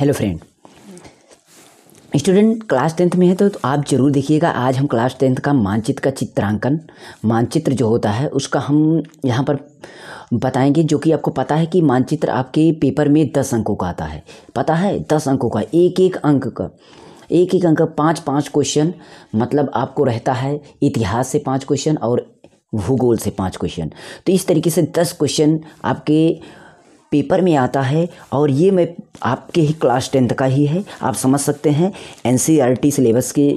hello friend student class tenth में है तो, तो आप जरूर देखिएगा आज हम क्लास टेंथ का मानचित्र का चित्रांकन मानचित्र जो होता है उसका हम यहाँ पर बताएंगे जो कि आपको पता है कि मानचित्र आपके पेपर में दस अंकों का आता है पता है दस अंकों का एक एक अंक का एक एक अंक का पाँच पाँच क्वेश्चन मतलब आपको रहता है इतिहास से पाँच क्वेश्चन और भूगोल से पाँच क्वेश्चन तो इस तरीके से दस क्वेश्चन आपके पेपर में आता है और ये मैं आपके ही क्लास टेंथ का ही है आप समझ सकते हैं एन सिलेबस e के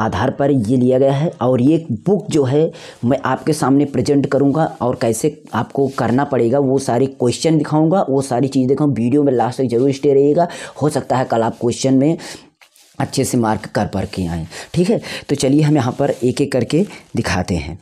आधार पर ये लिया गया है और ये बुक जो है मैं आपके सामने प्रेजेंट करूँगा और कैसे आपको करना पड़ेगा वो सारे क्वेश्चन दिखाऊँगा वो सारी चीज़ दिखाऊँ वीडियो में लास्ट तक जरूर स्टे रहिएगा हो सकता है कल आप क्वेश्चन में अच्छे से मार्क कर पर के आएँ ठीक है तो चलिए हम यहाँ पर एक एक करके दिखाते हैं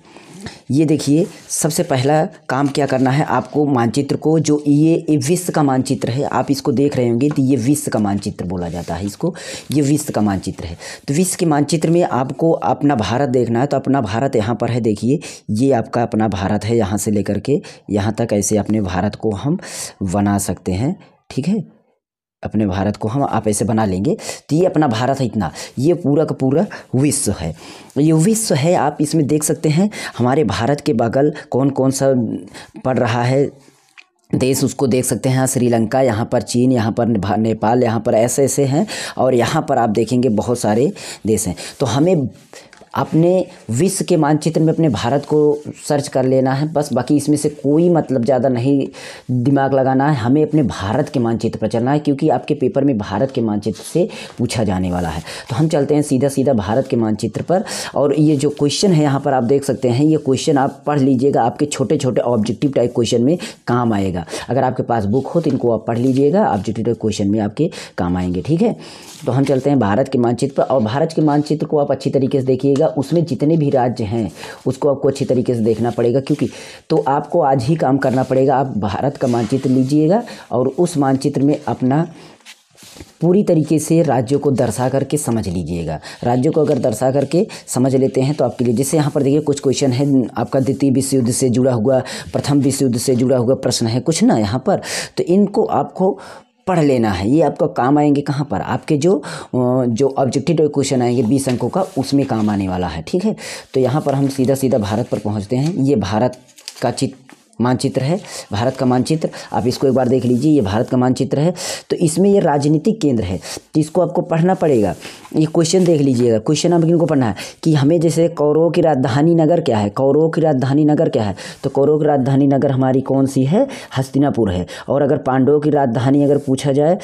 ये देखिए सबसे पहला काम क्या करना है आपको मानचित्र को जो ये विश्व का मानचित्र है आप इसको देख रहे होंगे तो ये विश्व का मानचित्र बोला जाता है इसको ये विश्व का मानचित्र है तो विश्व के मानचित्र में आपको अपना भारत देखना है तो अपना भारत यहाँ पर है देखिए ये आपका अपना भारत है यहाँ से लेकर के यहाँ तक ऐसे अपने भारत को हम बना सकते हैं ठीक है अपने भारत को हम आप ऐसे बना लेंगे तो ये अपना भारत है इतना ये पूरा का पूरा विश्व है ये विश्व है आप इसमें देख सकते हैं हमारे भारत के बगल कौन कौन सा पड़ रहा है देश उसको देख सकते हैं श्रीलंका यहाँ पर चीन यहाँ पर नेपाल यहाँ पर ऐसे ऐसे हैं और यहाँ पर आप देखेंगे बहुत सारे देश हैं तो हमें अपने विश्व के मानचित्र में अपने भारत को सर्च कर लेना है बस बाकी इसमें से कोई मतलब ज़्यादा नहीं दिमाग लगाना है हमें अपने भारत के मानचित्र पर चलना है क्योंकि आपके पेपर में भारत के मानचित्र से पूछा जाने वाला है तो हम चलते हैं सीधा सीधा भारत के मानचित्र पर और ये जो क्वेश्चन है यहाँ पर आप देख सकते हैं ये क्वेश्चन आप पढ़ लीजिएगा आपके छोटे छोटे ऑब्जेक्टिव टाइप क्वेश्चन में काम आएगा अगर आपके पास बुक हो तो इनको आप पढ़ लीजिएगा ऑब्जेक्टिव टाइप क्वेश्चन में आपके काम आएंगे ठीक है तो हम चलते हैं भारत के मानचित्र पर और भारत के मानचित्र को आप अच्छी तरीके से देखिएगा पड़ेगा उसमें जितने भी राज्य हैं उसको आपको अच्छी तरीके से देखना पड़ेगा क्योंकि तो आपको आज ही काम करना पड़ेगा आप भारत का मानचित्र लीजिएगा और उस मानचित्र में अपना पूरी तरीके से राज्यों को दर्शा करके समझ लीजिएगा राज्यों को अगर दर्शा करके समझ लेते हैं तो आपके लिए जैसे यहाँ पर देखिए कुछ क्वेश्चन है आपका द्वितीय विश्व युद्ध से जुड़ा हुआ प्रथम विश्व युद्ध से जुड़ा हुआ प्रश्न है कुछ ना यहाँ पर तो इनको आपको पढ़ लेना है ये आपका काम आएंगे कहाँ पर आपके जो जो ऑब्जेक्टिव क्वेश्चन आएंगे बीस अंकों का उसमें काम आने वाला है ठीक है तो यहाँ पर हम सीधा सीधा भारत पर पहुँचते हैं ये भारत का चित्र मानचित्र है भारत का मानचित्र आप इसको एक बार देख लीजिए ये भारत का मानचित्र है तो इसमें ये राजनीतिक केंद्र है इसको आपको पढ़ना पड़ेगा ये क्वेश्चन देख लीजिएगा क्वेश्चन आप इनको पढ़ना है कि हमें जैसे कौरव की राजधानी नगर क्या है कौरव की राजधानी नगर क्या है तो कौरव की राजधानी नगर हमारी कौन सी है हस्तिनापुर है और अगर पांडवों की राजधानी अगर पूछा जाए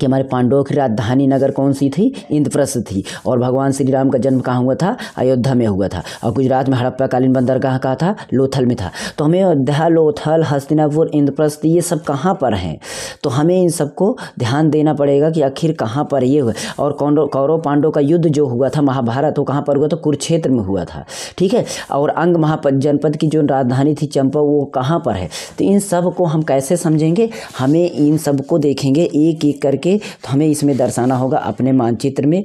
कि हमारे पांडवों की राजधानी नगर कौन सी थी इंद्रप्रस्थ थी और भगवान श्री राम का जन्म कहाँ हुआ था अयोध्या में हुआ था और गुजरात में हड़प्पाकालीन बंदरगाह कहाँ था लोथल में था तो हमें अयोध्या लोथल हस्तिनापुर इंद्रप्रस्थ ये सब कहाँ पर हैं तो हमें इन सबको ध्यान देना पड़ेगा कि आखिर कहाँ पर ये हुआ और कौन कौरव पांडव का युद्ध जो हुआ था महाभारत वो कहाँ पर हुआ था कुरुक्षेत्र में हुआ था ठीक है और अंग महापद जनपद की जो राजधानी थी चंपा वो कहाँ पर है तो इन सब को हम कैसे समझेंगे हमें इन सबको देखेंगे एक एक करके करके तो हमें इसमें दर्शाना होगा अपने मानचित्र में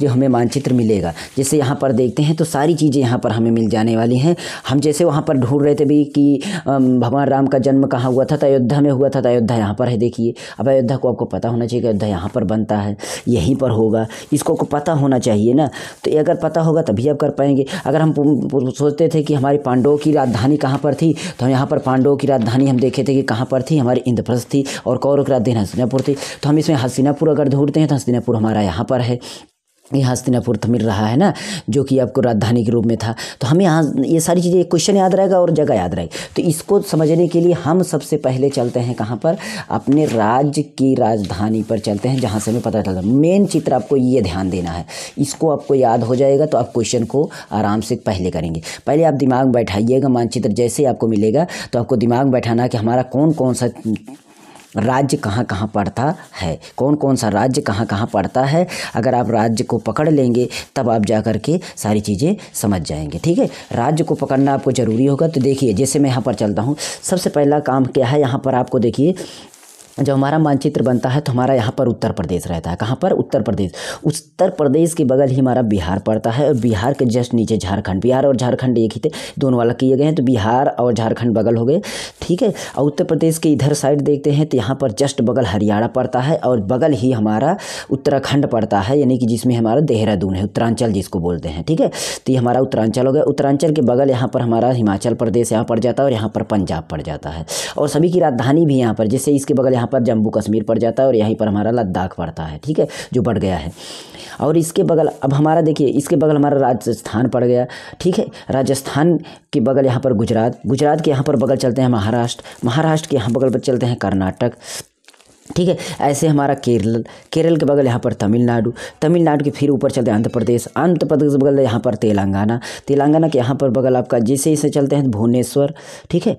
जो हमें मानचित्र मिलेगा जैसे यहाँ पर देखते हैं तो सारी चीज़ें यहाँ पर हमें मिल जाने वाली हैं हम जैसे वहाँ पर ढूंढ रहे थे भी कि भगवान राम का जन्म कहाँ हुआ था तो अयोध्या में हुआ था तो अयोध्या यहाँ पर है देखिए अब अयोध्या को आपको पता होना चाहिए कि अयोध्या यहाँ पर बनता है यहीं पर होगा इसको आपको पता होना चाहिए ना तो अगर पता होगा तभी आप कर पाएंगे अगर हम सोचते थे कि हमारी पांडवों की राजधानी कहाँ पर थी तो हम यहाँ पर पांडवों की राजधानी हम देखे थे कि कहाँ पर थी हमारी इंद्रप्रस्थ थी और कौरव की राजधानी हस्तिनापुर थी तो हम इसमें हस्तिनापुर अगर ढूंढते हैं तो हस्तिनापुर हमारा यहाँ पर है ये हस्तिनापुर थमिर रहा है ना जो कि आपको राजधानी के रूप में था तो हमें यहाँ ये सारी चीज़ें क्वेश्चन याद रहेगा और जगह याद रहेगी तो इसको समझने के लिए हम सबसे पहले चलते हैं कहाँ पर अपने राज्य की राजधानी पर चलते हैं जहाँ से हमें पता चलता है मेन चित्र आपको ये ध्यान देना है इसको आपको याद हो जाएगा तो आप क्वेश्चन को आराम से पहले करेंगे पहले आप दिमाग बैठाइएगा मानचित्र जैसे आपको मिलेगा तो आपको दिमाग बैठाना कि हमारा कौन कौन सा राज्य कहाँ कहाँ पड़ता है कौन कौन सा राज्य कहाँ कहाँ पड़ता है अगर आप राज्य को पकड़ लेंगे तब आप जा कर के सारी चीज़ें समझ जाएंगे ठीक है राज्य को पकड़ना आपको ज़रूरी होगा तो देखिए जैसे मैं यहाँ पर चलता हूँ सबसे पहला काम क्या है यहाँ पर आपको देखिए जब हमारा मानचित्र बनता है तो हमारा यहाँ पर उत्तर प्रदेश रहता है कहाँ पर उत्तर प्रदेश उत्तर प्रदेश के बगल ही हमारा बिहार पड़ता है और बिहार के जस्ट नीचे झारखंड बिहार और झारखंड एक ही थे दोनों वाला किए गए हैं तो बिहार और झारखंड बगल हो गए ठीक है और उत्तर प्रदेश के इधर साइड देखते हैं तो यहाँ पर जस्ट बगल हरियाणा पड़ता है और बगल ही हमारा उत्तराखंड पड़ता है यानी कि जिसमें हमारा देहरादून है उत्तरांचल जिसको बोलते हैं ठीक है तो ये हमारा उत्तरांचल हो गया उत्तरांचल के बगल यहाँ पर हमारा हिमाचल प्रदेश यहाँ पड़ जाता है और यहाँ पर पंजाब पड़ जाता है और सभी की राजधानी भी यहाँ पर जैसे इसके बगल यहाँ पर जम्मू कश्मीर पड़ जाता है और यहीं पर हमारा लद्दाख पड़ता है ठीक है जो बढ़ गया है और इसके बगल अब हमारा देखिए इसके बगल हमारा राजस्थान पड़ गया ठीक है राजस्थान के बगल यहाँ पर गुजरात गुजरात के यहाँ पर बगल चलते हैं महाराष्ट्र महाराष्ट्र के यहाँ बगल पर चलते हैं कर्नाटक ठीक है ऐसे हमारा केरल केरल के बगल यहाँ पर तमिलनाडु तमिलनाडु के फिर ऊपर चलते हैं आंध्र प्रदेश आंध्र प्रदेश के बगल यहाँ पर तेलंगाना तेलंगाना के यहाँ पर बगल आपका जैसे जैसे चलते हैं भुवनेश्वर ठीक है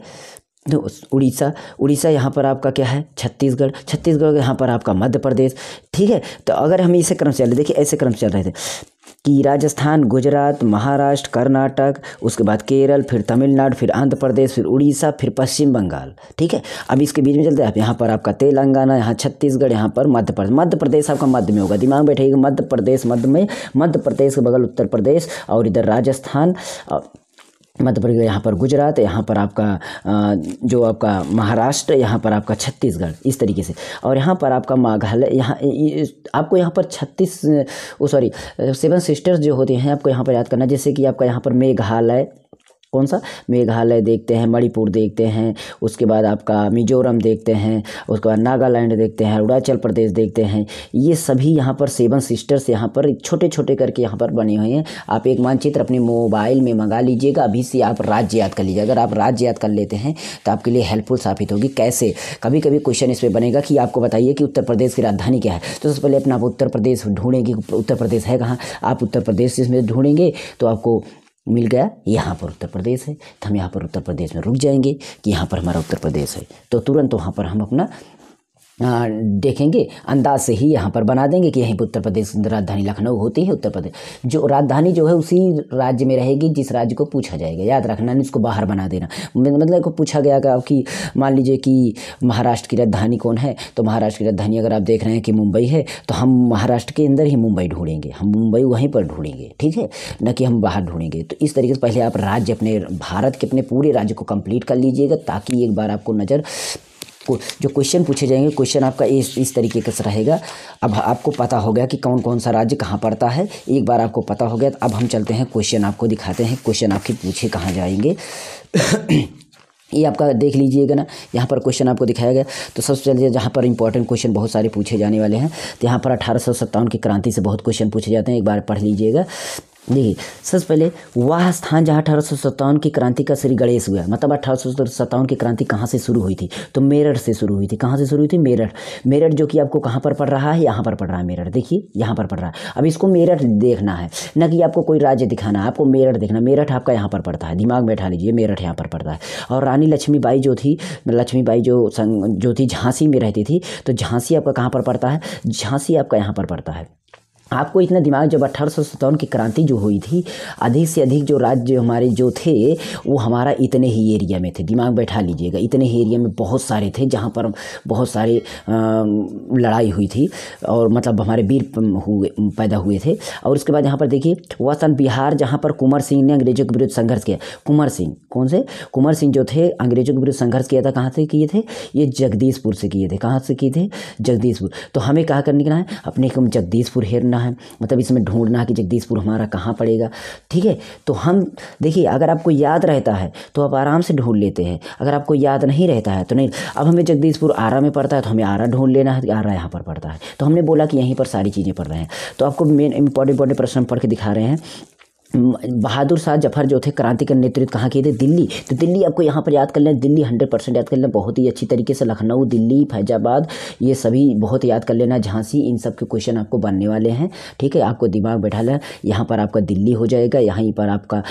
तो उड़ीसा उड़ीसा यहाँ पर आपका क्या है छत्तीसगढ़ छत्तीसगढ़ यहाँ पर आपका मध्य प्रदेश ठीक है तो अगर हम इसे क्रम चल रहे देखिए ऐसे क्रम चल रहे थे कि राजस्थान गुजरात महाराष्ट्र कर्नाटक उसके बाद केरल फिर तमिलनाडु फिर आंध्र प्रदेश फिर उड़ीसा फिर पश्चिम बंगाल ठीक है अब इसके बीच में चलते हैं यहाँ पर आपका तेलंगाना यहाँ छत्तीसगढ़ यहाँ पर मध्य प्रदेश मध्य प्रदेश आपका मध्य में होगा दिमाग बैठेगा मध्य प्रदेश मध्य में मध्य प्रदेश के बगल उत्तर प्रदेश और इधर राजस्थान मध्य प्रदेश यहाँ पर गुजरात यहाँ पर आपका जो आपका महाराष्ट्र यहाँ पर आपका छत्तीसगढ़ इस तरीके से और यहाँ पर आपका मेघालय यहाँ आपको यहाँ पर छत्तीस सॉरी सेवन सिस्टर्स जो होते हैं आपको यहाँ पर याद करना जैसे कि आपका यहाँ पर मेघालय कौन सा मेघालय देखते हैं मणिपुर देखते हैं उसके बाद आपका मिजोरम देखते हैं उसके बाद नागालैंड देखते हैं अरुणाचल प्रदेश देखते हैं ये सभी यहाँ पर सेवन सिस्टर्स यहाँ पर छोटे छोटे करके यहाँ पर बने हुए हैं आप एक मानचित्र अपने मोबाइल में मंगा लीजिएगा अभी से आप राज्य याद कर लीजिए अगर आप राज्य याद कर लेते हैं तो आपके लिए हेल्पफुल साबित होगी कैसे कभी कभी क्वेश्चन इस पर बनेगा कि आपको बताइए कि उत्तर प्रदेश की राजधानी क्या है तो सबसे पहले अपना आप उत्तर प्रदेश ढूंढेंगे उत्तर प्रदेश है कहाँ आप उत्तर प्रदेश इसमें ढूंढेंगे तो आपको मिल गया यहाँ पर उत्तर प्रदेश है तो हम यहाँ पर उत्तर प्रदेश में रुक जाएंगे कि यहाँ पर हमारा उत्तर प्रदेश है तो तुरंत वहाँ पर हम अपना देखेंगे अंदाज से ही यहाँ पर बना देंगे कि यहीं पर उत्तर प्रदेश राजधानी लखनऊ होती है उत्तर प्रदेश जो राजधानी जो है उसी राज्य में रहेगी जिस राज्य को पूछा जाएगा याद रखना नहीं उसको बाहर बना देना मतलब, मतलब को पूछा गया कि मान लीजिए कि महाराष्ट्र की राजधानी कौन है तो महाराष्ट्र की राजधानी अगर आप देख रहे हैं कि मुंबई है तो हम महाराष्ट्र के अंदर ही मुंबई ढूंढेंगे हम मुंबई वहीं पर ढूंढेंगे ठीक है न कि हम बाहर ढूंढेंगे तो इस तरीके से पहले आप राज्य अपने भारत के अपने पूरे राज्य को कंप्लीट कर लीजिएगा ताकि एक बार आपको नज़र जो क्वेश्चन पूछे जाएंगे क्वेश्चन आपका इस इस तरीके का रहेगा अब आपको पता हो गया कि कौन कौन सा राज्य कहाँ पड़ता है एक बार आपको पता हो गया तो अब हम चलते हैं क्वेश्चन आपको दिखाते हैं क्वेश्चन आपके पूछे कहाँ जाएंगे ये आपका देख लीजिएगा ना यहाँ पर क्वेश्चन आपको दिखाया गया तो सबसे पहले जहाँ पर इंपॉर्टेंट क्वेश्चन बहुत सारे पूछे जाने वाले हैं तो यहाँ पर अठारह की क्रांति से बहुत क्वेश्चन पूछे जाते हैं एक बार पढ़ लीजिएगा देखिए सबसे पहले वह स्थान जहाँ अठारह की क्रांति का श्री गणेश हुआ मतलब अठारह की क्रांति कहाँ से शुरू हुई थी तो मेरठ से शुरू हुई थी कहाँ से शुरू हुई थी मेरठ मेरठ जो कि आपको कहाँ पर पड़ रहा है यहाँ पर पड़ रहा है मेरठ देखिए यहाँ पर पड़ रहा है अब इसको मेरठ देखना है न कि आपको कोई राज्य दिखाना है आपको मेरठ देखना मेरठ आपका यहाँ पर पड़ता है दिमाग में ठा लीजिए मेरठ यहाँ पर पड़ता है और रानी लक्ष्मीबाई जो थी लक्ष्मीबाई जो जो थी झांसी में रहती थी तो झांसी आपका कहाँ पर पड़ता है झांसी आपका यहाँ पर पड़ता है आपको इतना दिमाग जब अठारह की क्रांति जो हुई थी अधिक से अधिक जो राज्य हमारे जो थे वो हमारा इतने ही एरिया में थे दिमाग बैठा लीजिएगा इतने ही एरिया में बहुत सारे थे जहाँ पर बहुत सारे लड़ाई हुई थी और मतलब हमारे वीर हुए पैदा हुए थे और उसके बाद यहाँ पर देखिए वसन बिहार जहाँ पर कुंवर सिंह ने अंग्रेजों के विरुद्ध संघर्ष किया कुंवर सिंह कौन से कुंवर सिंह जो थे अंग्रेजों के विरुद्ध संघर्ष किया था कहाँ से किए थे ये जगदीशपुर से किए थे कहाँ से किए थे जगदीशपुर तो हमें कहा करने के ना है अपने को जगदीशपुर हेरना है मतलब इसमें ढूंढना है कि जगदीशपुर हमारा कहाँ पड़ेगा ठीक है तो हम देखिए अगर आपको याद रहता है तो आप आराम से ढूंढ लेते हैं अगर आपको याद नहीं रहता है तो नहीं अब हमें जगदीशपुर आरा में पड़ता है तो हमें आरा ढूंढ लेना है आरा यहाँ पर पड़ता है तो हमने बोला कि यहीं पर सारी चीज़ें पड़ रहे हैं तो आपको मेन इंपॉर्टेंट इंपॉर्टेंट प्रश्न पढ़ के दिखा रहे हैं बहादुर शाह जफर जो थे क्रांति के नेतृत्व कहाँ किए थे दिल्ली तो दिल्ली आपको यहाँ पर याद कर लें दिल्ली हंड्रेड परसेंट याद कर लें बहुत ही अच्छी तरीके से लखनऊ दिल्ली फैजाबाद ये सभी बहुत याद कर लेना झांसी इन सब के क्वेश्चन आपको बनने वाले हैं ठीक है आपको दिमाग बैठा लें यहाँ पर आपका दिल्ली हो जाएगा यहीं पर आपका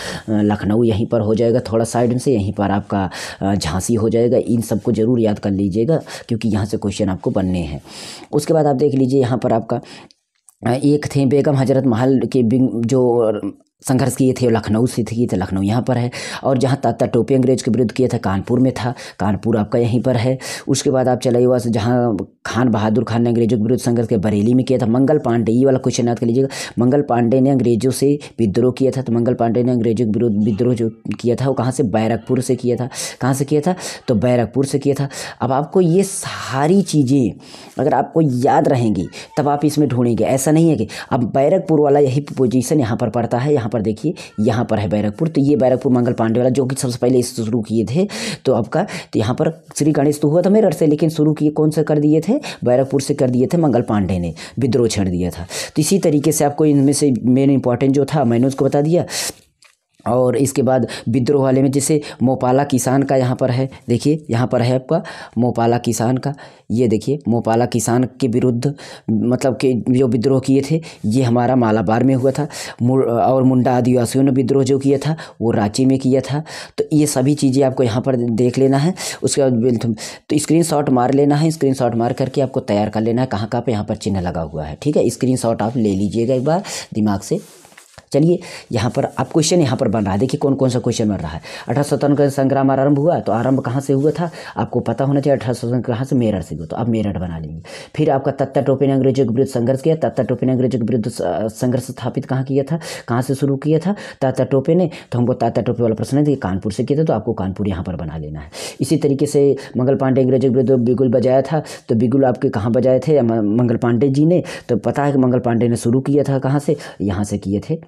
लखनऊ यहीं पर हो जाएगा थोड़ा साइड से यहीं पर आपका झांसी हो जाएगा इन सबको ज़रूर याद कर लीजिएगा क्योंकि यहाँ से क्वेश्चन आपको बनने हैं उसके बाद आप देख लीजिए यहाँ पर आपका एक थे बेगम हजरत महल के जो संघर्ष किए थे लखनऊ से किए थे तो लखनऊ यहाँ पर है और जहाँ तत्ता टोपी अंग्रेज के विरुद्ध किए थे कानपुर में था कानपुर आपका यहीं पर है उसके बाद आप चले हुआ जहाँ खान बहादुर खान ने अंग्रेजों के विरुद्ध संघर्ष के बरेली में किया था मंगल पांडे ये वाला क्वेश्चन याद कर लीजिएगा मंगल पांडे ने अंग्रेजों से विद्रोह किया था तो मंगल पांडे ने अंग्रेजों के विरुद्ध विद्रोह जो किया था वो कहाँ से बैरकपुर से किया था कहाँ से किया था तो बैरकपुर से किया था अब आपको ये सारी चीज़ें अगर आपको याद रहेंगी तब आप इसमें ढूंढेंगे ऐसा नहीं है कि अब बैरकपुर वाला यही पोजिशन यहाँ पर पड़ता है यहाँ पर देखिए यहाँ पर है बैरकपुर तो ये बैरकपुर मंगल पांडे वाला जो कि सबसे पहले इससे शुरू किए थे तो आपका तो यहाँ पर श्री गणेश तो हुआ था अर से लेकिन शुरू किए कौन से कर दिए थे थे बैरकपुर से कर दिए थे मंगल पांडे ने विद्रोह छेड़ दिया था तो इसी तरीके से आपको इनमें से मेन इंपॉर्टेंट जो था मैंने उसको बता दिया और इसके बाद विद्रोह वाले में जैसे मोपाला किसान का यहाँ पर है देखिए यहाँ पर है आपका मोपाला किसान का ये देखिए मोपाला किसान के विरुद्ध मतलब कि जो विद्रोह किए थे ये हमारा मालाबार में हुआ था और मुंडा आदिवासियों ने विद्रोह जो किया था वो रांची में किया था तो ये सभी चीज़ें आपको यहाँ पर देख लेना है उसके बाद तो स्क्रीन मार लेना है स्क्रीन मार करके आपको तैयार कर लेना है कहाँ कहाँ पर यहाँ पर चिन्ह लगा हुआ है ठीक है स्क्रीन आप ले लीजिएगा एक बार दिमाग से चलिए यहाँ पर अब क्वेश्चन यहाँ पर बन रहा है देखिए कौन कौन सा क्वेश्चन बन रहा है अठारह सत्तावन का संग्राम आरंभ हुआ तो आरंभ कहाँ से हुआ था आपको पता होना चाहिए अठारह सत्तावन कहाँ से मेरठ से हुआ तो आप मेरठ बना लेंगे फिर आपका तत्ता टोपे ने अंग्रेजों के विरुद्ध संघर्ष किया तत्ता टोपे ने अंग्रेजों के विरुद्ध संघर्ष स्थापित कहाँ किया था कहाँ से शुरू किया था ताता टोपे ने तो हमको ताता टोपे वाला प्रश्न है देखिए कानपुर से किया था तो आपको कानपुर यहाँ पर बना लेना है इसी तरीके से मंगल पांडे अंग्रेजों के विरुद्ध बिगुल बजाया था तो बिगुल आपके कहाँ बजाए थे मंगल पांडे जी ने तो पता है कि मंगल पांडे ने शुरू किया था कहाँ से यहाँ से किए थे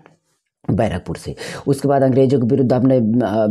बैरकपुर से उसके बाद अंग्रेजों के विरुद्ध आपने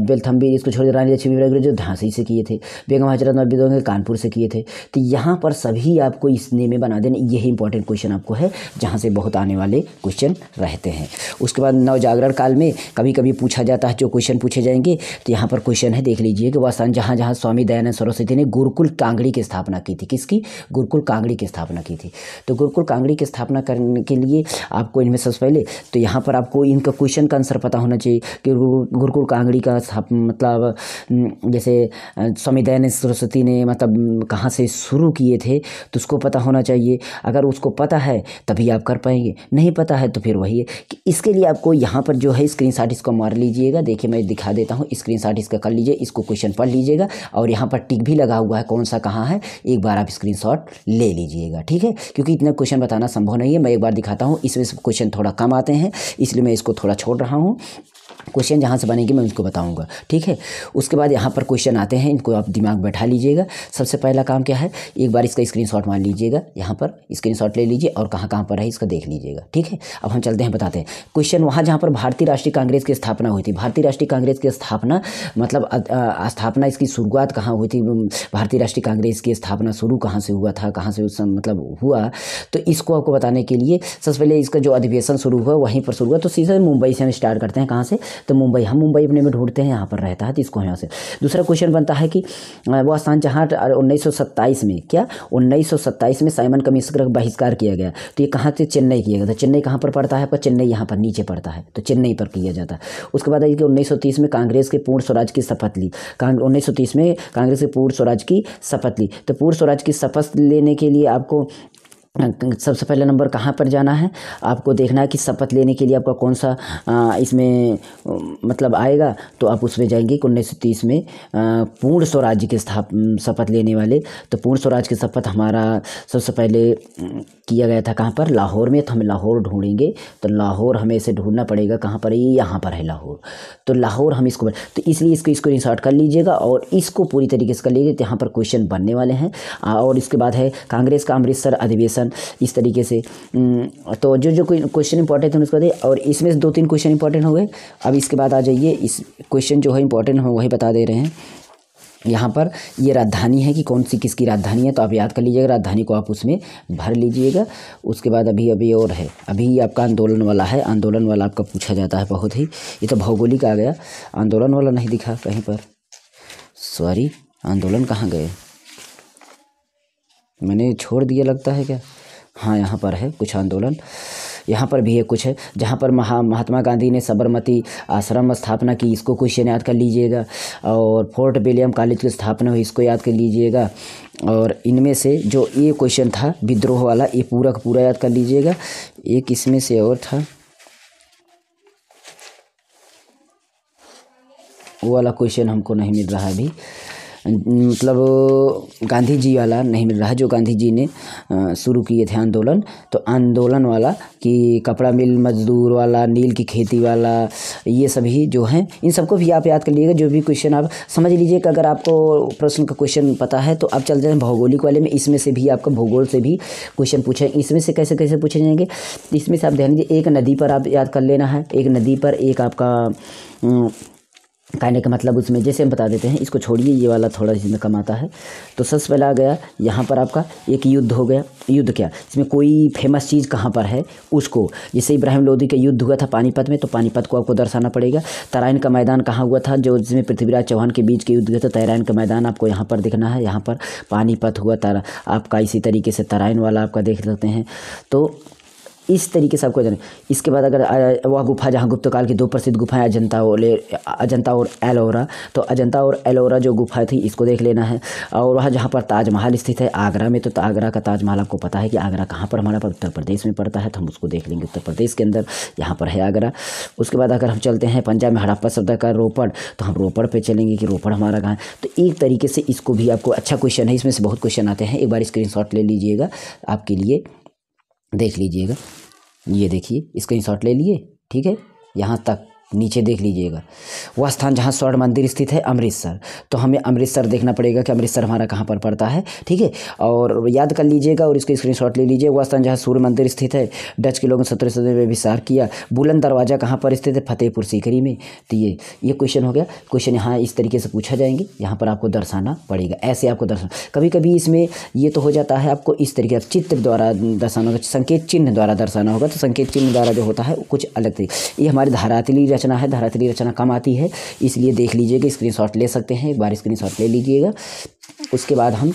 बेलथम्बी इसको छोड़ रानी लक्ष्मी अंग्रेजों झांसी से किए थे बेगम हजरत नबीदों कानपुर से किए थे तो यहाँ पर सभी आपको इसने में बना देने यही इंपॉर्टेंट क्वेश्चन आपको है जहाँ से बहुत आने वाले क्वेश्चन रहते हैं उसके बाद नवजागरण काल में कभी कभी पूछा जाता है जो क्वेश्चन पूछे जाएंगे तो यहाँ पर क्वेश्चन है देख लीजिए कि वह जहाँ जहाँ स्वामी दयानंद सरस्वती ने गुरुकुल कांगड़ी की स्थापना की थी किसकी गुरुकुल कांगड़ी की स्थापना की थी तो गुरुकुल कांगड़ी की स्थापना करने के लिए आपको इनमें सबसे पहले तो यहाँ पर आपको इनका क्वेश्चन का आंसर पता होना चाहिए कि गुरुकुल कांगड़ी का मतलब जैसे स्वामी दयानंद सरस्वती ने मतलब कहाँ से शुरू किए थे तो उसको पता होना चाहिए अगर उसको पता है तभी आप कर पाएंगे नहीं पता है तो फिर वही है कि इसके लिए आपको यहाँ पर जो है स्क्रीन शॉट इसको मार लीजिएगा देखिए मैं दिखा देता हूँ स्क्रीन शॉट इसका कर लीजिए इसको क्वेश्चन पढ़ लीजिएगा और यहाँ पर टिक भी लगा हुआ है कौन सा कहाँ है एक बार आप शॉट ले लीजिएगा ठीक है क्योंकि इतना क्वेश्चन बताना संभव नहीं है मैं एक बार दिखाता हूँ इसमें क्वेश्चन थोड़ा कम आते हैं इसलिए मैं इसको थोड़ा छोड़ रहा हूँ क्वेश्चन जहाँ से बनेंगे मैं उनको बताऊंगा ठीक है उसके बाद यहाँ पर क्वेश्चन आते हैं इनको आप दिमाग बैठा लीजिएगा सबसे पहला काम क्या है एक बार इसका शॉट मान लीजिएगा यहाँ पर शॉट ले लीजिए और कहाँ कहाँ पर है इसका देख लीजिएगा ठीक है अब हम चलते हैं बताते हैं क्वेश्चन वहाँ जहाँ पर भारतीय राष्ट्रीय कांग्रेस की स्थापना हुई थी भारतीय राष्ट्रीय कांग्रेस की स्थापना मतलब स्थापना इसकी शुरुआत कहाँ हुई थी भारतीय राष्ट्रीय कांग्रेस की स्थापना शुरू कहाँ से हुआ था कहाँ से मतलब हुआ तो इसको आपको बताने के लिए सबसे पहले इसका जो अधिवेशन शुरू हुआ वहीं पर शुरू हुआ तो सीधे मुंबई से हम स्टार्ट करते हैं कहाँ से तो मुंबई हम मुंबई अपने में ढूंढते हैं यहाँ पर रहता है तो इसको यहाँ से दूसरा क्वेश्चन बनता है कि वह जहाँ उन्नीस में क्या उन्नीस में साइमन कमीशन का बहिष्कार किया गया तो ये कहाँ से चेन्नई किया गया था चेन्नई कहाँ पर पड़ता है पर चेन्नई यहाँ पर नीचे पड़ता है तो चेन्नई पर किया जाता है उसके बाद कि उन्नीस में कांग्रेस के पूर्ण स्वराज की शपथ ली उन्नीस में कांग्रेस के पूर्ण स्वराज की शपथ ली तो पूर्ण स्वराज की शपथ लेने के लिए आपको सबसे पहले नंबर कहाँ पर जाना है आपको देखना है कि शपथ लेने के लिए आपका कौन सा इसमें मतलब आएगा तो आप उसमें जाएंगे उन्नीस सौ तीस में पूर्ण स्वराज्य के स्थाप शपथ लेने वाले तो पूर्ण स्वराज की शपथ हमारा सबसे पहले किया गया था कहाँ पर लाहौर में तो हम लाहौर ढूंढेंगे तो लाहौर हमें इसे ढूंढना पड़ेगा कहाँ पर ये यहाँ पर है लाहौर तो लाहौर हम इसको तो इसलिए इसको इसको इंसॉर्ट कर लीजिएगा और इसको पूरी तरीके से कर लीजिए यहाँ पर क्वेश्चन बनने वाले हैं और इसके बाद है कांग्रेस का अमृतसर अधिवेशन क्वेश्चन इस तरीके से हम्म, तो जो जो क्वेश्चन इंपॉर्टेंट है उसको दे और इसमें से दो तीन क्वेश्चन इंपॉर्टेंट हो गए अब इसके बाद आ जाइए इस क्वेश्चन जो है इंपॉर्टेंट हो वही बता दे रहे हैं यहाँ पर ये राजधानी है कि कौन सी किसकी राजधानी है तो आप याद कर लीजिएगा राजधानी को आप उसमें भर लीजिएगा उसके बाद अभी अभी और है अभी आपका आंदोलन वाला है आंदोलन वाला आपका पूछा जाता है बहुत ही ये तो भौगोलिक आ गया आंदोलन वाला नहीं दिखा कहीं पर सॉरी आंदोलन कहाँ गए मैंने छोड़ दिया लगता है क्या हाँ यहाँ पर है कुछ आंदोलन यहाँ पर भी है कुछ है जहाँ पर महा महात्मा गांधी ने साबरमती आश्रम स्थापना की इसको कुछ याद कर लीजिएगा और फोर्ट विलियम कॉलेज की स्थापना हुई इसको याद कर लीजिएगा और इनमें से जो ये क्वेश्चन था विद्रोह वाला ये पूरा का पूरा याद कर लीजिएगा एक इसमें से और था वो वाला क्वेश्चन हमको नहीं मिल रहा अभी मतलब गांधी जी वाला नहीं मिल रहा है जो गांधी जी ने शुरू किए थे आंदोलन तो आंदोलन वाला कि कपड़ा मिल मज़दूर वाला नील की खेती वाला ये सभी जो हैं इन सबको भी आप याद कर लीजिएगा जो भी क्वेश्चन आप समझ लीजिए कि अगर आपको प्रश्न का क्वेश्चन पता है तो आप चल जाएँ भौगोलिक वाले में इसमें से भी आपका भूगोल से भी क्वेश्चन पूछे इसमें से कैसे कैसे पूछे जाएंगे इसमें से आप ध्यान दीजिए एक नदी पर आप याद कर लेना है एक नदी पर एक आपका कहने का मतलब उसमें जैसे हम बता देते हैं इसको छोड़िए ये वाला थोड़ा इसमें कम आता है तो सबसे पहले आ गया यहाँ पर आपका एक युद्ध हो गया युद्ध क्या इसमें कोई फेमस चीज़ कहाँ पर है उसको जैसे इब्राहिम लोधी का युद्ध हुआ था पानीपत में तो पानीपत को आपको दर्शाना पड़ेगा तराइन का मैदान कहाँ हुआ था जो जिसमें पृथ्वीराज चौहान के बीच के युद्ध हुआ था तराइन का मैदान आपको यहाँ पर देखना है यहाँ पर पानीपत हुआ तारा आपका इसी तरीके से तराइन वाला आपका देख सकते हैं तो इस तरीके से आपको जाना इसके बाद अगर वह गुफा जहाँ गुप्तकाल की दो प्रसिद्ध गुफाएं अजंता और अजंता और एलोरा तो अजंता और एलोरा जो गुफा थी इसको देख लेना है और वहाँ जहाँ पर ताजमहल स्थित है आगरा में तो आगरा का ताजमहल आपको पता है कि आगरा कहाँ पर हमारा उत्तर प्रदेश में पड़ता है तो हम उसको देख लेंगे उत्तर प्रदेश के अंदर यहाँ पर है आगरा उसके बाद अगर हम चलते हैं पंजाब में हड़प्पा सभ्यता का रोपड़ तो हम रोपड़ पर चलेंगे कि रोपड़ हमारा कहाँ तो एक तरीके से इसको भी आपको अच्छा क्वेश्चन है इसमें से बहुत क्वेश्चन आते हैं एक बार स्क्रीन ले लीजिएगा आपके लिए देख लीजिएगा ये देखिए स्क्रीन ले लिए ठीक है यहाँ तक नीचे देख लीजिएगा वह स्थान जहाँ स्वर्ण मंदिर स्थित है अमृतसर तो हमें अमृतसर देखना पड़ेगा कि अमृतसर हमारा कहाँ पर पड़ता है ठीक है और याद कर लीजिएगा और इसकी शॉट ले लीजिए वह स्थान जहाँ सूर्य मंदिर स्थित है डच के लोगों ने सत्रह सदी में विसार किया बुलंद दरवाज़ा कहाँ पर स्थित है फतेहपुर सीकरी में तो ये ये क्वेश्चन हो गया क्वेश्चन यहाँ इस तरीके से पूछा जाएंगे यहाँ पर आपको दर्शाना पड़ेगा ऐसे आपको दर्शाना कभी कभी इसमें ये तो हो जाता है आपको इस तरीके चित्र द्वारा दर्शाना होगा संकेत चिन्ह द्वारा दर्शाना होगा तो संकेत चिन्ह द्वारा जो होता है कुछ अलग तरीके ये हमारी धारातली रचना है धारातली रचना कम आती है इसलिए देख लीजिएगा स्क्रीनशॉट ले सकते हैं एक बार स्क्रीनशॉट ले लीजिएगा उसके बाद हम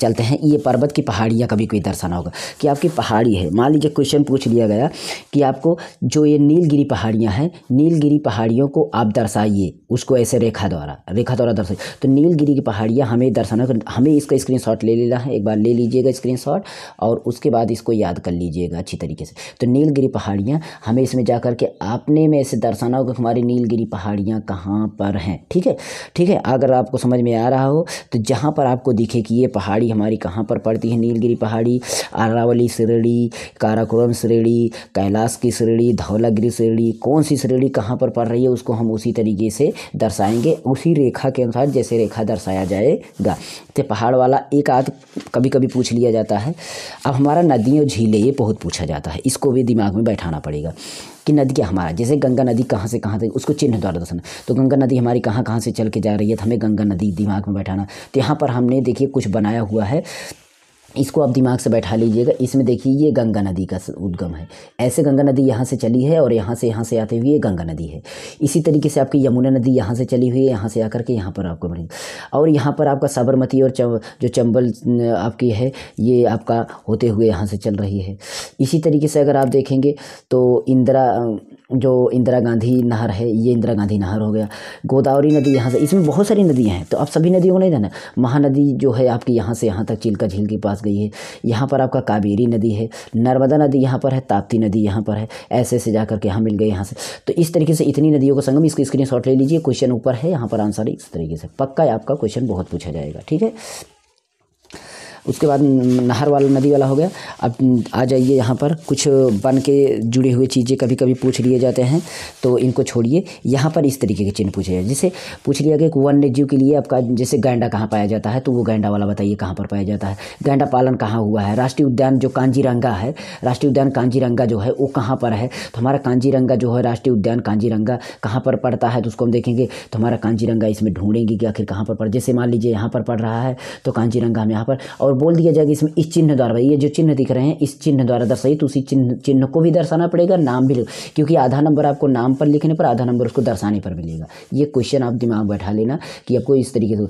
चलते हैं ये पर्वत की पहाड़ी या कभी कोई दर्शाना होगा कि आपकी पहाड़ी है मान लीजिए क्वेश्चन पूछ लिया गया कि आपको जो ये नीलगिरी पहाड़ियाँ हैं नीलगिरी पहाड़ियों को आप दर्शाइए उसको ऐसे रेखा द्वारा रेखा द्वारा दर्शाइए तो नीलगिरी की पहाड़ियाँ हमें दर्शाना हमें इसका स्क्रीन ले लेना है एक बार ले लीजिएगा स्क्रीन और उसके बाद इसको याद कर लीजिएगा अच्छी तरीके से तो नीलगिरी पहाड़ियाँ हमें इसमें जा के आपने में ऐसे दर्शाना होगा हमारी नीलगिरी पहाड़ियाँ कहाँ पर हैं ठीक है ठीक है अगर आपको समझ में आ रहा हो तो जहाँ पर आपको दिखे कि ये पहाड़ी पहाड़ी हमारी कहाँ पर पड़ती है नीलगिरी पहाड़ी अरावली श्रेणी काराकोरम श्रेणी कैलाश की श्रेणी धौलागिरी श्रेणी कौन सी श्रेणी कहाँ पर पड़ रही है उसको हम उसी तरीके से दर्शाएंगे उसी रेखा के अनुसार जैसे रेखा दर्शाया जाएगा तो पहाड़ वाला एक आध कभी कभी पूछ लिया जाता है अब हमारा नदियों झीलें ये बहुत पूछा जाता है इसको भी दिमाग में बैठाना पड़ेगा कि नदी क्या हमारा जैसे गंगा नदी कहाँ से कहाँ तक उसको चिन्ह द्वारा दर्शन तो गंगा नदी हमारी कहाँ कहाँ से चल के जा रही है तो हमें गंगा नदी दिमाग में बैठाना तो यहाँ पर हमने देखिए कुछ बनाया हुआ है इसको आप दिमाग से बैठा लीजिएगा इसमें देखिए ये गंगा नदी का उद्गम है ऐसे गंगा नदी यहाँ से चली है और यहाँ से यहाँ से आते हुए गंगा नदी है इसी तरीके से आपकी यमुना नदी यहाँ से चली हुई है यहाँ से आकर के यहाँ पर आपको बनी और यहाँ पर आपका साबरमती और चव, जो चंबल आपकी है ये आपका होते हुए यहाँ से चल रही है इसी तरीके से अगर आप देखेंगे तो इंदिरा जो इंदिरा गांधी नहर है ये इंदिरा गांधी नहर हो गया गोदावरी नदी यहाँ से इसमें बहुत सारी नदियाँ हैं तो आप सभी नदियों को नहीं जाना महानदी जो है आपकी यहाँ से यहाँ तक चिलका झील के पास गई है यहाँ पर आपका कावेरी नदी है नर्मदा नदी यहाँ पर है ताप्ती नदी यहाँ पर है ऐसे ऐसे जा करके यहाँ मिल गए यहाँ से तो इस तरीके से इतनी नदियों का संगम इसकी स्क्रीन ले लीजिए क्वेश्चन ऊपर है यहाँ पर आंसर इस तरीके से पक्का आपका क्वेश्चन बहुत पूछा जाएगा ठीक है उसके बाद नहर वाला नदी वाला हो गया अब आ जाइए यहाँ पर कुछ वन के जुड़े हुए चीज़ें कभी कभी पूछ लिए जाते हैं तो इनको छोड़िए यहाँ पर इस तरीके के चिन्ह पूछे जाए जैसे पूछ लिया गया कि वन्य जीव के लिए आपका जैसे गैंडा कहाँ पाया जाता है तो वो गैंडा वाला बताइए कहाँ पर पाया जाता है गैंडा पालन कहाँ हुआ है राष्ट्रीय उद्यान जो कांजीरंगा है राष्ट्रीय उद्यान कांजीरंगा जो है वो कहाँ पर है तो हमारा कांजीरंगा जो है राष्ट्रीय उद्यान कांजीरंगा कहाँ पर पड़ता है तो उसको हम देखेंगे तो हमारा कांजीरंगा इसमें ढूंढेंगे कि आखिर कहाँ पर पड़ जैसे मान लीजिए यहाँ पर पड़ रहा है तो कांजीरंगा हम यहाँ पर और और बोल दिया जाएगा इसमें इस चिन्ह द्वारा ये जो चिन्ह दिख रहे हैं इस चिन्ह द्वारा दर्शाइए तो उसी चिन्ह चिन्ह को भी दर्शाना पड़ेगा नाम भी क्योंकि आधा नंबर आपको नाम पर लिखने पर आधा नंबर उसको दर्शाने पर मिलेगा ये क्वेश्चन आप दिमाग बैठा लेना कि आपको इस तरीके से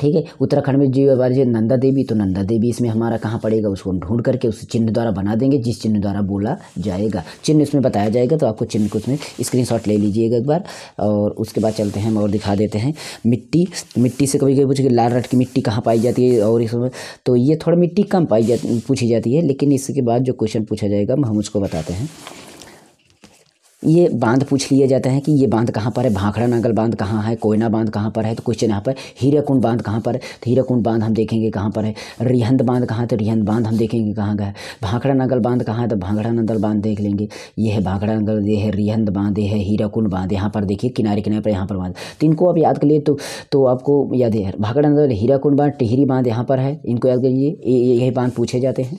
ठीक है उत्तराखंड में जो हमारे नंदा देवी तो नंदा देवी इसमें हमारा कहाँ पड़ेगा उसको ढूंढ करके उस चिन्ह द्वारा बना देंगे जिस चिन्ह द्वारा बोला जाएगा चिन्ह इसमें बताया जाएगा तो आपको चिन्ह को उसमें स्क्रीनशॉट ले लीजिएगा एक बार और उसके बाद चलते हैं हम और दिखा देते हैं मिट्टी मिट्टी से कभी कभी पूछे लाल रट की मिट्टी कहाँ पाई जाती है और इसमें तो ये थोड़ा मिट्टी कम पाई जाती पूछी जाती है लेकिन इसके बाद जो क्वेश्चन पूछा जाएगा हम उसको बताते हैं ये बांध पूछ लिए जाते हैं कि ये बांध कहाँ पर है भाखड़ा नांगल बांध कहाँ है कोयना बांध कहाँ पर है तो क्वेश्चन यहाँ पर हीराकुंड बांध कहाँ पर है तो हीराकुंड बांध हम देखेंगे कहाँ पर है रिहंद बांध कहाँ तो रिहंद बांध हम देखेंगे कहाँ का है भाखड़ा नांगल बांध कहाँ है तो भाखड़ा नंगल बांध देख लेंगे ये है भाखड़ा नांगल ये है रिहंद बांध ये है हीराकुंड बांध यहाँ पर देखिए किनारे किनारे पर यहाँ पर बांध तो इनको आप याद करिए तो तो आपको याद है भाखड़ा नांगल हीराकुंड बांध टिहरी बांध यहाँ पर है इनको याद करिए यही बांध पूछे जाते हैं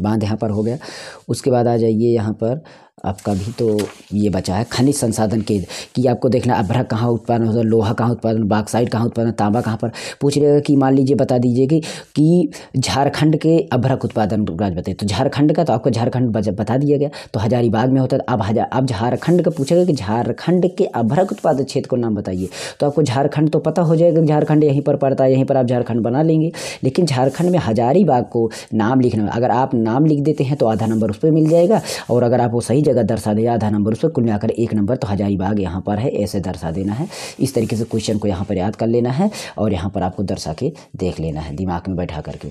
बांध यहाँ पर हो गया उसके बाद आ जाइए यहाँ पर आपका भी तो ये बचा है खनिज संसाधन के कि आपको देखना अभ्रक कहाँ उत्पादन होता है लोहा कहाँ उत्पादन बाक्साइड कहाँ उत्पादन तांबा कहाँ पर पूछ लेगा कि मान लीजिए बता दीजिए कि कि झारखंड के अभ्रक उत्पादन राज्य बताइए तो झारखंड का तो आपको झारखंड बता दिया गया तो हजारीबाग में होता है अब हजार अब झारखंड का पूछेगा कि झारखंड के अभ्रक उत्पादन क्षेत्र को नाम बताइए तो आपको झारखंड तो पता हो जाएगा झारखंड यहीं पर पड़ता है यहीं पर आप झारखंड बना लेंगे लेकिन झारखंड में हजारीबाग को नाम लिखना अगर आप नाम लिख देते हैं तो आधा नंबर उस पर मिल जाएगा और अगर आप वो सही कई जगह दर्शा दे आधा नंबर उस पर कुल मिलाकर एक नंबर तो हजारीबाग यहाँ पर है ऐसे दर्शा देना है इस तरीके से क्वेश्चन को यहाँ पर याद कर लेना है और यहाँ पर आपको दर्शा के देख लेना है दिमाग में बैठा करके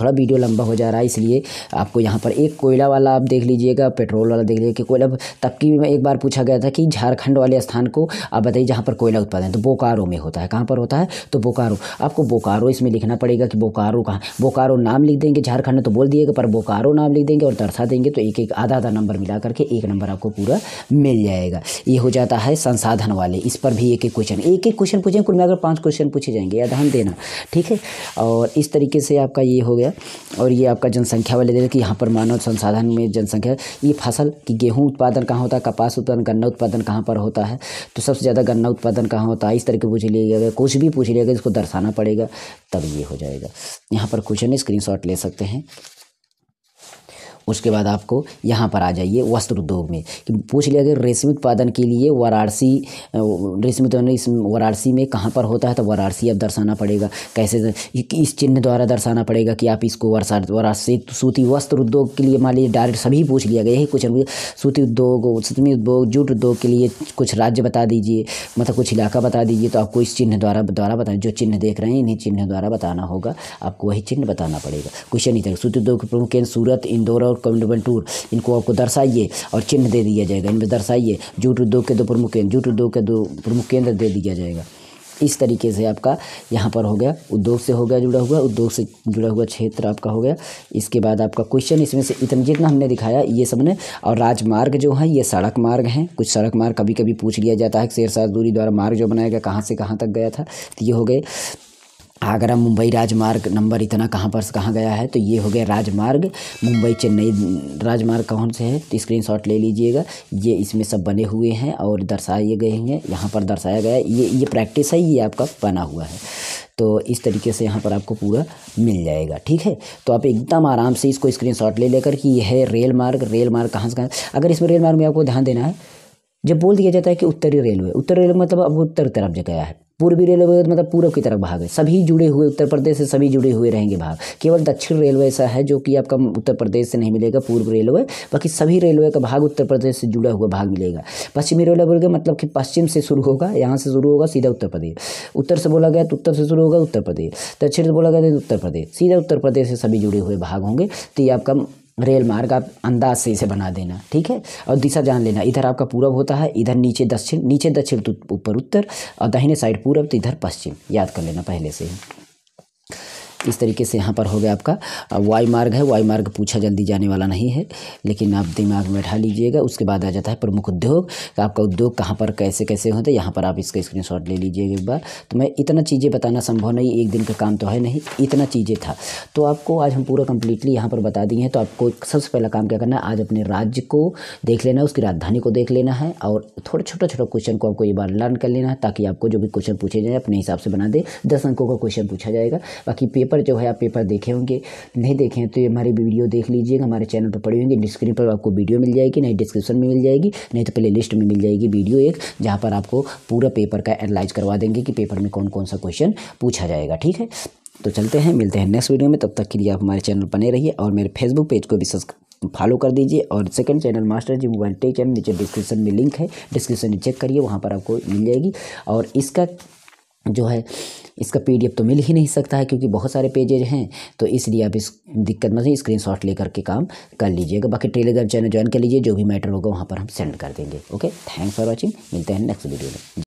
थोड़ा वीडियो लंबा हो जा रहा है इसलिए आपको यहाँ पर एक कोयला वाला आप देख लीजिएगा पेट्रोल वाला देख लीजिएगा कि कोयला की में एक बार पूछा गया था कि झारखंड वाले स्थान को आप बताइए जहाँ पर कोयला उत्पादन तो बोकारो में होता है कहाँ पर होता है तो बोकारो आपको बोकारो इसमें लिखना पड़ेगा कि बोकारो कहाँ बोकारो नाम लिख देंगे झारखंड तो बोल दिएगा पर बोकारो नाम लिख देंगे और दर्शा देंगे तो एक एक आधा आधा नंबर मिला करके एक नंबर आपको पूरा मिल जाएगा ये हो जाता है संसाधन वाले इस पर भी एक एक क्वेश्चन एक एक क्वेश्चन पूछेंगे कुल मिलाकर पाँच क्वेश्चन पूछे जाएंगे या ध्यान देना ठीक है और इस तरीके से आपका ये हो गया गया और ये आपका जनसंख्या वाले देखिए यहाँ पर मानव संसाधन में जनसंख्या ये फसल कि गेहूँ उत्पादन कहाँ होता है कपास उत्पादन गन्ना उत्पादन कहाँ पर होता है तो सबसे ज़्यादा गन्ना उत्पादन कहाँ होता है इस तरह के पूछ लिया गया कुछ भी पूछ लिया गया इसको दर्शाना पड़ेगा तब ये हो जाएगा यहाँ पर क्वेश्चन स्क्रीन ले सकते हैं उसके बाद आपको यहाँ पर आ जाइए वस्त्र उद्योग में कि पूछ लिया कि रेशमी उत्पादन के लिए वाराणसी रेशमी उत्पादन वाराणसी में कहाँ पर होता है तो वाराणसी अब दर्शाना पड़ेगा कैसे इस चिन्ह द्वारा दर्शाना पड़ेगा कि आप इसको वाराणसी सूती वस्त्र उद्योग के लिए मान लीजिए डायरेक्ट सभी पूछ लिया गया यही क्वेश्चन सूती उद्योग सतमी उद्योग जूट उद्योग के लिए कुछ राज्य बता दीजिए मतलब कुछ इलाका बता दीजिए तो आपको इस चिन्ह द्वारा द्वारा बता जो चिन्ह देख रहे हैं इन्हीं चिन्ह द्वारा बताना होगा आपको वही चिन्ह बताना पड़ेगा क्वेश्चन इधर सूती उद्योग के प्रमुख केंद्र सूरत इंदौर और और कमिटमेंट टूर इनको आपको दर्शाइए और चिन्ह दे दिया जाएगा इनमें दर्शाइए जूट उद्योग के दो प्रमुख केंद्र जूट उद्योग के दो प्रमुख केंद्र दे दिया जाएगा इस तरीके से आपका यहाँ पर हो गया उद्योग से हो गया जुड़ा हुआ उद्योग से जुड़ा हुआ क्षेत्र आपका हो गया इसके बाद आपका क्वेश्चन इसमें से इतना जितना हमने दिखाया ये सब ने और राजमार्ग जो है ये सड़क मार्ग हैं कुछ सड़क मार्ग कभी कभी पूछ लिया जाता है शेरशाह दूरी द्वारा मार्ग जो बनाया गया कहाँ से कहाँ तक गया था तो ये हो गए आगरा मुंबई राजमार्ग नंबर इतना कहाँ पर से कहाँ गया है तो ये हो गया राजमार्ग मुंबई चेन्नई राजमार्ग कौन से है तो शॉट ले लीजिएगा ये इसमें सब बने हुए हैं और दर्शाए गए हैं यहाँ पर दर्शाया गया है ये ये प्रैक्टिस है ये आपका बना हुआ है तो इस तरीके से यहाँ पर आपको पूरा मिल जाएगा ठीक है तो आप एकदम आराम से इसको शॉट ले लेकर कि यह है रेल मार्ग रेल मार्ग कहाँ से कहाँ अगर इसमें रेल मार्ग में आपको ध्यान देना है जब बोल दिया जाता है कि उत्तरी रेलवे उत्तरी रेलवे मतलब अब उत्तर तरफ गया है पूर्वी रेलवे तो मतलब पूर्व की तरफ भाग है सभी जुड़े हुए उत्तर प्रदेश से सभी जुड़े हुए रहेंगे भाग केवल दक्षिण रेलवे ऐसा है जो कि आपका उत्तर प्रदेश से नहीं मिलेगा पूर्व रेलवे बाकी सभी रेलवे का भाग उत्तर प्रदेश से जुड़ा हुआ भाग मिलेगा पश्चिमी रेलवे बोल मतलब कि पश्चिम से शुरू होगा यहाँ से शुरू होगा सीधा उत्तर प्रदेश उत्तर से बोला गया तो उत्तर से शुरू होगा उत्तर प्रदेश दक्षिण से बोला गया तो उत्तर प्रदेश सीधा उत्तर प्रदेश से सभी जुड़े हुए भाग होंगे तो ये आपका रेल मार्ग आप अंदाज से इसे बना देना ठीक है और दिशा जान लेना इधर आपका पूरब होता है इधर नीचे दक्षिण नीचे दक्षिण तो ऊपर उत्तर और दाहिने साइड पूरब तो इधर पश्चिम याद कर लेना पहले से ही इस तरीके से यहाँ पर हो गया आपका वाई मार्ग है वाई मार्ग पूछा जल्दी जाने वाला नहीं है लेकिन आप दिमाग में बैठा लीजिएगा उसके बाद आ जाता है प्रमुख उद्योग आपका उद्योग कहाँ पर कैसे कैसे होते हैं यहाँ पर आप इसका स्क्रीन ले लीजिएगा एक बार तो मैं इतना चीज़ें बताना संभव नहीं एक दिन का काम तो है नहीं इतना चीज़ें था तो आपको आज हम पूरा कम्प्लीटली यहाँ पर बता दिए हैं तो आपको सबसे पहला काम क्या करना है आज अपने राज्य को देख लेना है उसकी राजधानी को देख लेना है और थोड़ा छोटा छोटा क्वेश्चन को आपको ये बार लर्न कर लेना है ताकि आपको जो भी क्वेश्चन पूछे जाए अपने हिसाब से बना दे दस अंकों का क्वेश्चन पूछा जाएगा बाकी पेपर पर जो है आप पेपर देखे होंगे नहीं देखे हैं तो ये हमारी वीडियो देख लीजिएगा हमारे चैनल पर पड़ी होंगी डिस्क्रीन पर आपको वीडियो मिल जाएगी नहीं डिस्क्रिप्शन में मिल जाएगी नहीं तो प्ले लिस्ट में मिल जाएगी वीडियो एक जहाँ पर आपको पूरा पेपर का एनालाइज करवा देंगे कि पेपर में कौन कौन सा क्वेश्चन पूछा जाएगा ठीक है तो चलते हैं मिलते हैं नेक्स्ट वीडियो में तब तक के लिए आप हमारे चैनल बने रहिए और मेरे फेसबुक पेज को भी फॉलो कर दीजिए और second channel master ji mobile tech channel नीचे डिस्क्रिप्शन में लिंक है डिस्क्रिप्शन में चेक करिए वहाँ पर आपको मिल जाएगी और इसका जो है इसका पी तो मिल ही नहीं सकता है क्योंकि बहुत सारे पेजेज हैं तो इसलिए आप इस दिक्कत स्क्रीन शॉट लेकर के काम कर लीजिएगा बाकी टेलीग्राम चैनल ज्वाइन कर लीजिए जो भी मैटर होगा वहाँ पर हम सेंड कर देंगे ओके थैंक्स फॉर वॉचिंग मिलते हैं नेक्स्ट वीडियो में